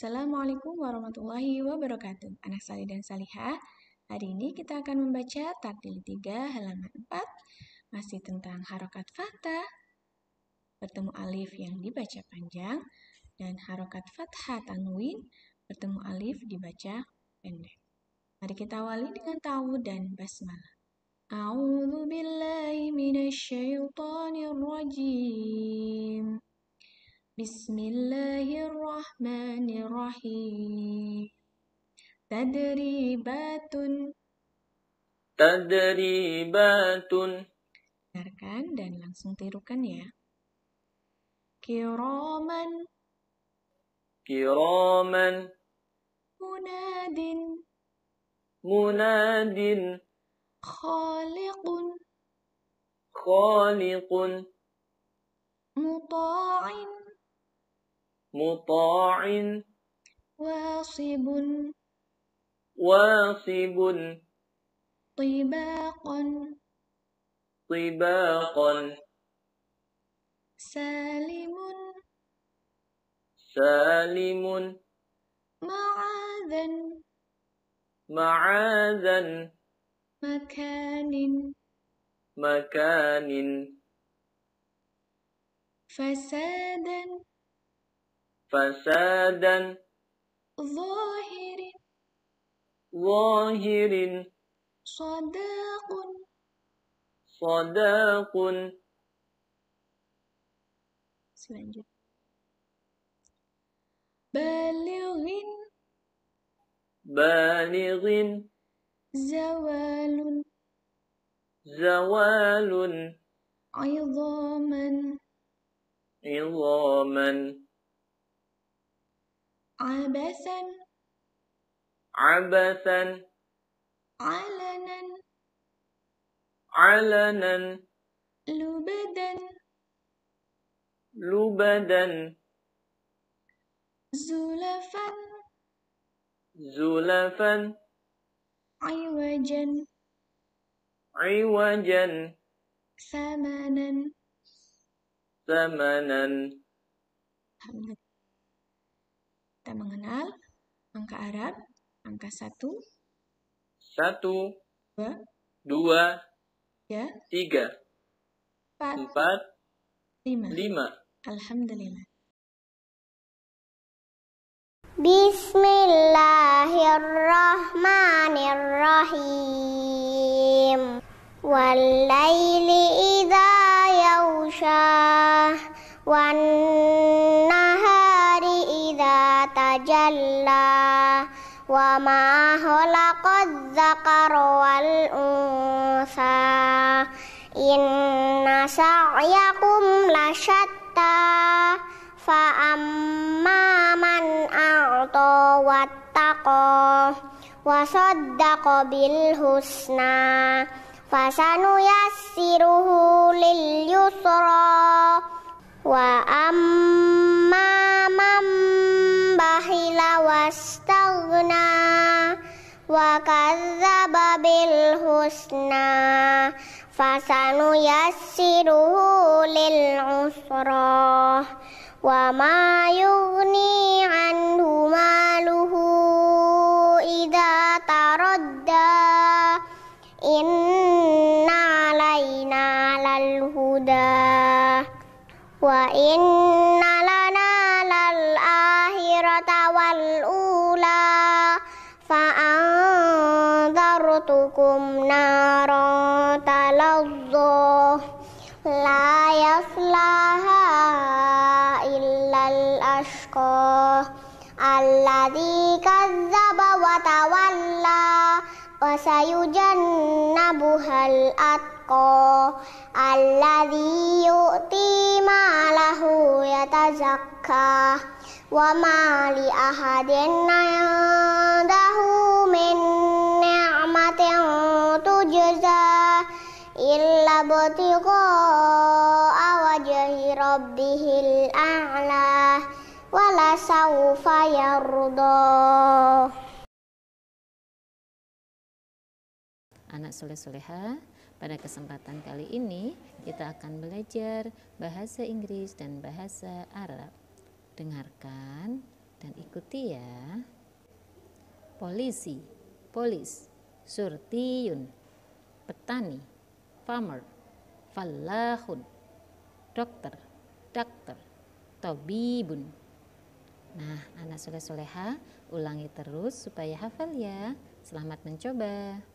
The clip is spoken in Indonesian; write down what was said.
Assalamualaikum warahmatullahi wabarakatuh. Anak salih dan salihah, hari ini kita akan membaca takdil 3 halaman 4 masih tentang harokat fathah bertemu alif yang dibaca panjang dan harokat fathah tanwin bertemu alif dibaca pendek. Mari kita awali dengan tahu dan basmalah. A'udzu billahi minasy rajim. Bismillahirrahmanirrahim. Tadribatun. Tadribatun. Dengarkan dan langsung tirukan ya. Kiraman. Kiraman. Munadin. Munadin. Khaliqun. Khaliqun. Muta'in. مطاع واصب واصب طباقا طباقا سالم سالم معاذا معاذا مكان مكان فسادا فسادا ظاهر ظاهر صداق صداق بالغ بالغ زوال زوال عظاما عظاما عبثا عبثا علنا علنا لبدا لبدا زلفا زلفا عوجا عوجا ثمنا ثمنا Kita mengenal angka Arab, angka 1. 1. 2. 2. 3. 3. 4. 4. 5. 5. Alhamdulillah. Bismillahirrahmanirrahim. Wal jalla wa ma khalaqaz zakara wal unsa inna sa'yakum fa amma man a'ta wattaqa wa saddaqa bil husna fasanuyassiruhu lil yusra wa amma الحسنى فسنيسره للعسرى وما يغني عنه ماله إذا تردى إن علينا للهدى وإن لكم نارا تلظى لا يصلاها إلا الأشقى الذي كذب وتولى وسيجنبها الأتقى الذي يؤتي ماله يتزكى وما لأحد عنده من ابتغاء وجه ربه الأعلى ولسوف يرضى Anak soleh-soleha, pada kesempatan kali ini kita akan belajar bahasa Inggris dan bahasa Arab. Dengarkan dan ikuti ya. Polisi, polis, surtiun, petani, farmer, falahun dokter dokter tabibun nah anak soleh soleha ulangi terus supaya hafal ya selamat mencoba